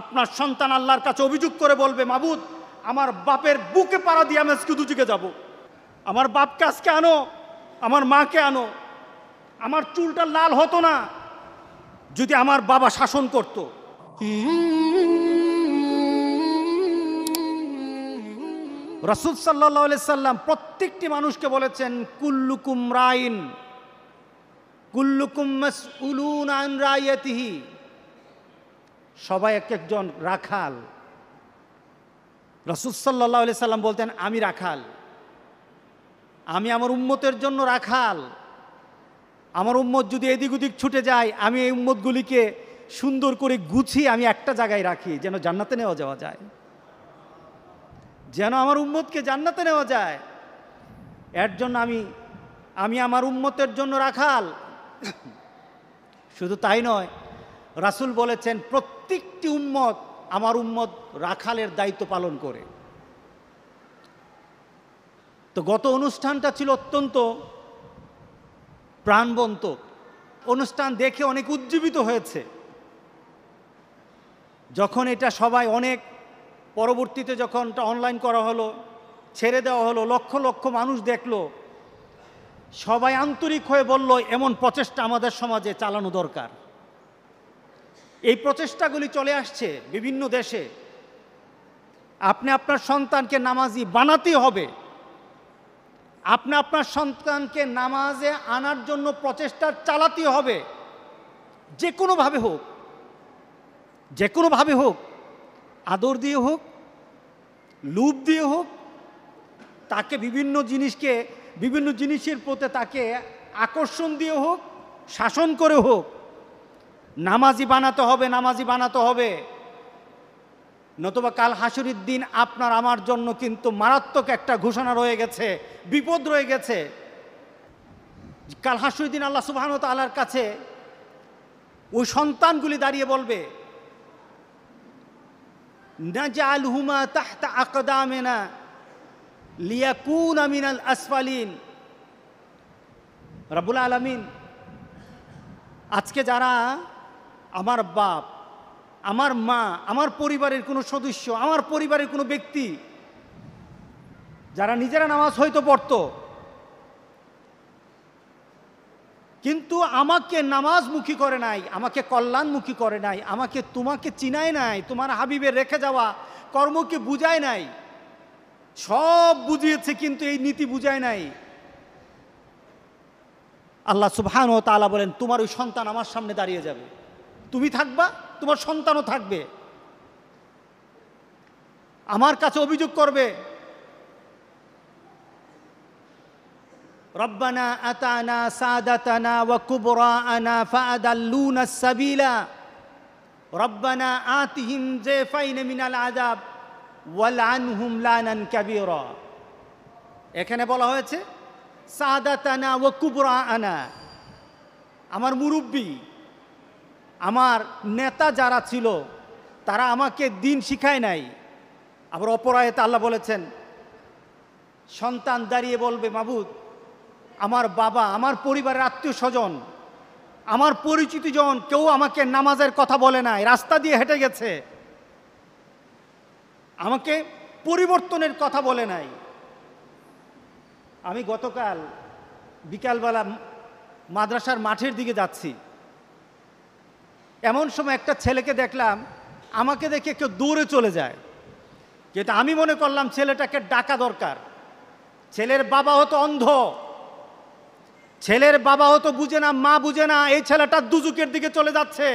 আপনার সন্তান আল্লাহর কাছে অভিযোগ করে বলবে মাবুদ আমার বাপের বুকে পাড়া দিয়ে আমি আজকে দুদিকে যাব। আমার বাপকে আজকে আনো আমার মাকে আনো আমার চুলটা লাল হতো না যদি আমার বাবা শাসন করত রসুল সাল্লা সাল্লাম প্রত্যেকটি মানুষকে বলেছেন কুল্লুকুম রাইন কুল্লুকুম উলুন আন রায়তিহি সবাই এক একজন রাখাল রসুলসাল্লাহ আলি সাল্লাম বলতেন আমি রাখাল আমি আমার উম্মতের জন্য রাখাল আমার উম্মত যদি এদিক ওদিক ছুটে যায় আমি এই উম্মতগুলিকে সুন্দর করে গুছিয়ে আমি একটা জায়গায় রাখি যেন জান্নাতে নেওয়া যাওয়া যায় যেন আমার উম্মতকে জান্নাতে নেওয়া যায় এর জন্য আমি আমি আমার উম্মতের জন্য রাখাল শুধু তাই নয় রাসুল বলেছেন প্রত্যেকটি উম্মত আমার উম্মত রাখালের দায়িত্ব পালন করে তো গত অনুষ্ঠানটা ছিল অত্যন্ত প্রাণবন্ত অনুষ্ঠান দেখে অনেক উজ্জীবিত হয়েছে যখন এটা সবাই অনেক পরবর্তীতে যখন অনলাইন করা হলো ছেড়ে দেওয়া হলো লক্ষ লক্ষ মানুষ দেখলো সবাই আন্তরিক হয়ে বলল এমন প্রচেষ্টা আমাদের সমাজে চালানো দরকার এই প্রচেষ্টাগুলি চলে আসছে বিভিন্ন দেশে আপনি আপনার সন্তানকে নামাজি বানাতে হবে আপনি আপনার সন্তানকে নামাজে আনার জন্য প্রচেষ্টা চালাতে হবে যে কোনোভাবে হোক যে কোনোভাবে হোক আদর দিয়ে হোক লুপ দিয়ে হোক তাকে বিভিন্ন জিনিসকে বিভিন্ন জিনিসের প্রতি তাকে আকর্ষণ দিয়ে হোক শাসন করে হোক নামাজি বানাতে হবে নামাজি বানাতে হবে নতুবা কাল হাসুরির দিন আপনার আমার জন্য কিন্তু মারাত্মক একটা ঘোষণা রয়ে গেছে বিপদ রয়ে গেছে কাল হাসুরির দিন আল্লাহ সুবাহন আল্লাহর কাছে ওই সন্তানগুলি দাঁড়িয়ে বলবে আমিনাল আসফালিন আজকে যারা আমার বাপ আমার মা আমার পরিবারের কোনো সদস্য আমার পরিবারের কোনো ব্যক্তি যারা নিজেরা নামাজ হয়তো পড়ত কিন্তু আমাকে নামাজ মুখী করে নাই আমাকে কল্যাণমুখী করে নাই আমাকে তোমাকে চিনায় নাই তোমার হাবিবের রেখে যাওয়া কর্মকে বুঝায় নাই সব বুঝিয়েছে কিন্তু এই নীতি বুঝায় নাই আল্লাহ সুবহান ও তালা বলেন তোমার ওই সন্তান আমার সামনে দাঁড়িয়ে যাবে তুমি থাকবা তোমার সন্তানও থাকবে আমার কাছে অভিযোগ করবে রব্বানা আতানা সাদাতানা ওয়া কুবরাআনা ফাআদাল্লুনা সাবিলা রব্বানা আতিহিম জাফাইন মিনাল আযাব ওয়াল আনহুম লানান কাবীরা এখানে বলা হয়েছে সাদাতানা ওয়া আনা আমার মুরব্বী আমার নেতা যারা ছিল তারা আমাকে দিন শিখায় নাই আবার অপরায়তা আল্লাহ বলেছেন সন্তান দাঁড়িয়ে বলবে মাবুদ আমার বাবা আমার পরিবারের আত্মীয় স্বজন আমার পরিচিতজন কেউ আমাকে নামাজের কথা বলে নাই রাস্তা দিয়ে হেঁটে গেছে আমাকে পরিবর্তনের কথা বলে নাই আমি গতকাল বিকালবেলা মাদ্রাসার মাঠের দিকে যাচ্ছি এমন সময় একটা ছেলেকে দেখলাম আমাকে দেখে কেউ দূরে চলে যায় কিন্তু আমি মনে করলাম ছেলেটাকে ডাকা দরকার ছেলের বাবা হতো অন্ধ ছেলের বাবা হতো বুঝে না মা বুঝে না এই ছেলেটা দুজুকের দিকে চলে যাচ্ছে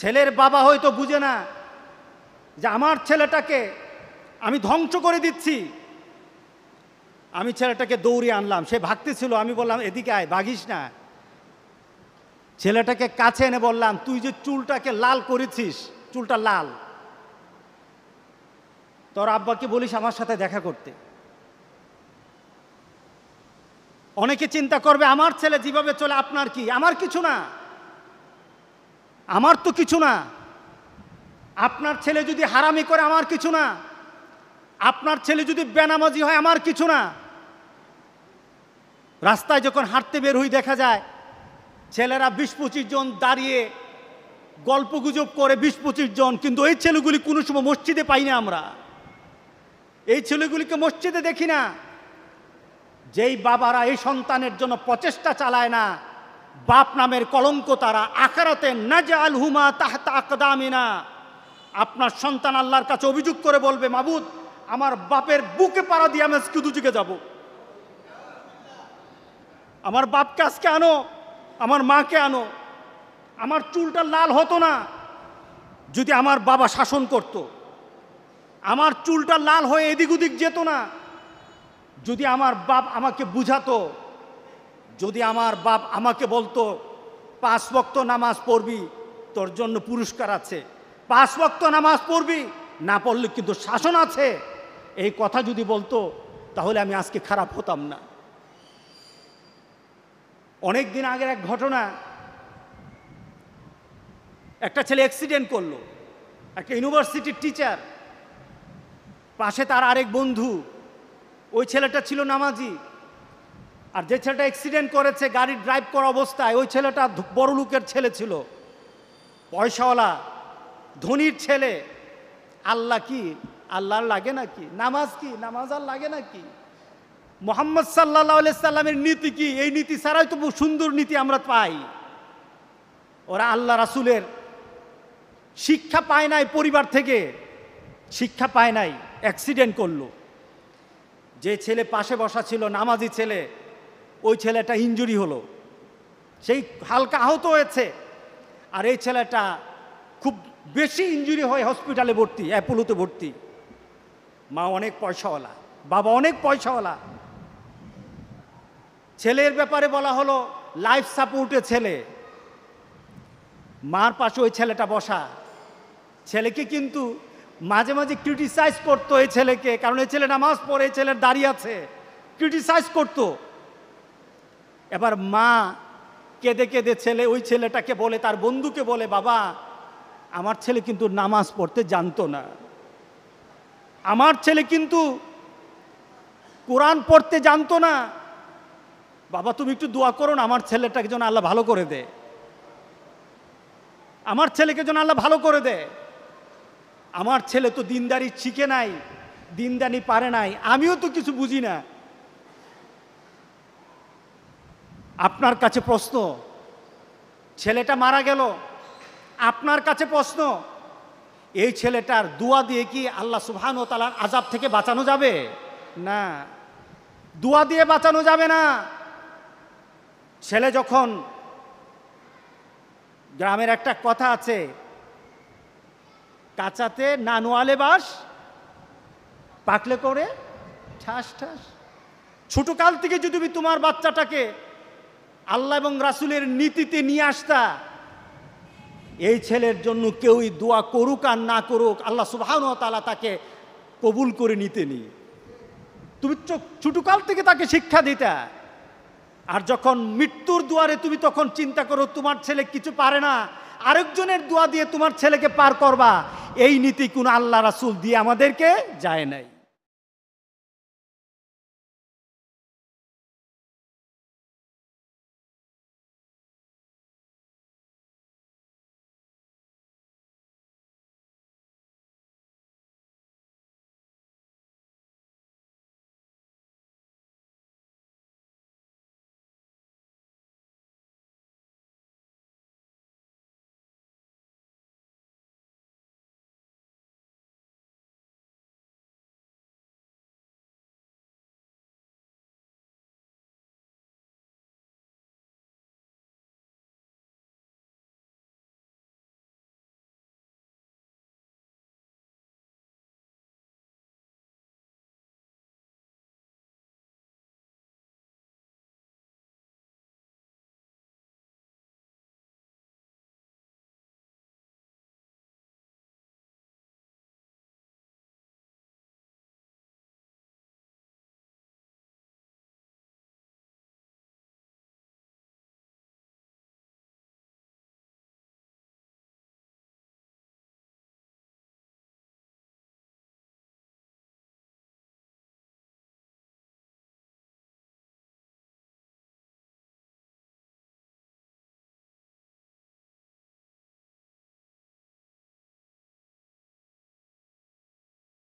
ছেলের বাবা হয়তো বুঝে না যে আমার ছেলেটাকে আমি ধ্বংস করে দিচ্ছি আমি ছেলেটাকে দৌড়ে আনলাম সে ভাগতেছিল আমি বললাম এদিকে আয় ভাগিস না ছেলেটাকে কাছে এনে বললাম তুই যে চুলটাকে লাল করেছিস চুলটা লাল তোর আব্বাকে বলিস আমার সাথে দেখা করতে অনেকে চিন্তা করবে আমার ছেলে যেভাবে চলে আপনার কি আমার কিছু না আমার তো কিছু না আপনার ছেলে যদি হারামি করে আমার কিছু না আপনার ছেলে যদি বেনামাজি হয় আমার কিছু না রাস্তায় যখন হাঁটতে বের হই দেখা যায় ছেলেরা বিশ পঁচিশ জন দাঁড়িয়ে গল্প গুজব করে বিশ পঁচিশ জন কিন্তু এই ছেলেগুলি কোনো সময় মসজিদে পাই না আমরা এই ছেলেগুলিকে মসজিদে দেখি না যেই বাবারা এই সন্তানের জন্য প্রচেষ্টা চালায় না বাপ নামের কলঙ্ক তারা আকারাতে নাজাল হুমা তাহতা আকদামিনা আপনার সন্তান আল্লাহর কাছে অভিযোগ করে বলবে মাবুদ আমার বাপের বুকে পাড়া দিয়ে আমি আজকে দুচুকে যাব আমার বাপকে আজকে আনো আমার মাকে আনো আমার চুলটা লাল হতো না যদি আমার বাবা শাসন করত। আমার চুলটা লাল হয়ে এদিক ওদিক যেত না যদি আমার বাপ আমাকে বুঝাতো যদি আমার বাপ আমাকে বলতো পাঁচ বক্ত নামাজ পড়বি তোর জন্য পুরস্কার আছে পাঁচ বক্ত নামাজ পড়বি না পড়লে কিন্তু শাসন আছে এই কথা যদি বলতো তাহলে আমি আজকে খারাপ হতাম না অনেক দিন আগের এক ঘটনা একটা ছেলে অ্যাক্সিডেন্ট করলো একটা ইউনিভার্সিটির টিচার পাশে তার আরেক বন্ধু ওই ছেলেটা ছিল নামাজি আর যে ছেলেটা অ্যাক্সিডেন্ট করেছে গাড়ি ড্রাইভ করা অবস্থায় ওই ছেলেটা বড় লোকের ছেলে ছিল পয়সাওয়ালা ধনির ছেলে আল্লাহ কি আল্লাহর লাগে নাকি নামাজ কি নামাজ আর লাগে নাকি মোহাম্মদ সাল্লাহ সাল্লামের নীতি কি এই নীতি ছাড়াই তো সুন্দর নীতি আমরা পাই ওরা আল্লাহ রাসুলের শিক্ষা পায় নাই পরিবার থেকে শিক্ষা পায় নাই অ্যাক্সিডেন্ট করলো যে ছেলে পাশে বসা ছিল নামাজি ছেলে ওই ছেলেটা ইঞ্জুরি হলো সেই হালকা আহত হয়েছে আর এই ছেলেটা খুব বেশি ইঞ্জুরি হয় হসপিটালে ভর্তি অ্যাপোলোতে ভর্তি মা অনেক পয়সাওয়ালা বাবা অনেক পয়সাওয়ালা ছেলের ব্যাপারে বলা হলো লাইফ সাপোর্টে ছেলে মার পাশে ওই ছেলেটা বসা ছেলেকে কিন্তু মাঝে মাঝে ক্রিটিসাইজ করতো এই ছেলেকে কারণ এই ছেলে নামাজ পড়ে এই ছেলের দাঁড়িয়ে আছে ক্রিটিসাইজ করতো এবার মা কেঁদে কেঁদে ছেলে ওই ছেলেটাকে বলে তার বন্ধুকে বলে বাবা আমার ছেলে কিন্তু নামাজ পড়তে জানতো না আমার ছেলে কিন্তু কোরআন পড়তে জানতো না বাবা তুমি একটু দোয়া করো না আমার ছেলেটাকে যেন আল্লাহ ভালো করে দে আমার ছেলেকে যেন আল্লাহ ভালো করে দে আমার ছেলে তো দিনদারি শিখে নাই দিনদানি পারে নাই আমিও তো কিছু বুঝি না আপনার কাছে প্রশ্ন ছেলেটা মারা গেল আপনার কাছে প্রশ্ন এই ছেলেটার দোয়া দিয়ে কি আল্লাহ সুহান ও তালার আজাব থেকে বাঁচানো যাবে না দোয়া দিয়ে বাঁচানো যাবে না ছেলে যখন গ্রামের একটা কথা আছে কাঁচাতে নানুয়ালে বাস পাকলে করে ঠাস ঠাস ছোটকাল থেকে যদি তুমি তোমার বাচ্চাটাকে আল্লাহ এবং রাসুলের নীতিতে নিয়ে আসতা এই ছেলের জন্য কেউই দোয়া করুক আর না করুক আল্লাহ সুবাহানু তালা তাকে কবুল করে নিতে নি তুমি ছোটকাল থেকে তাকে শিক্ষা দিতা আর যখন মৃত্যুর দুয়ারে তুমি তখন চিন্তা করো তোমার ছেলে কিছু পারে না আরেকজনের দোয়া দিয়ে তোমার ছেলেকে পার করবা এই নীতি কোন আল্লাহ রাসুল দিয়ে আমাদেরকে যায় নাই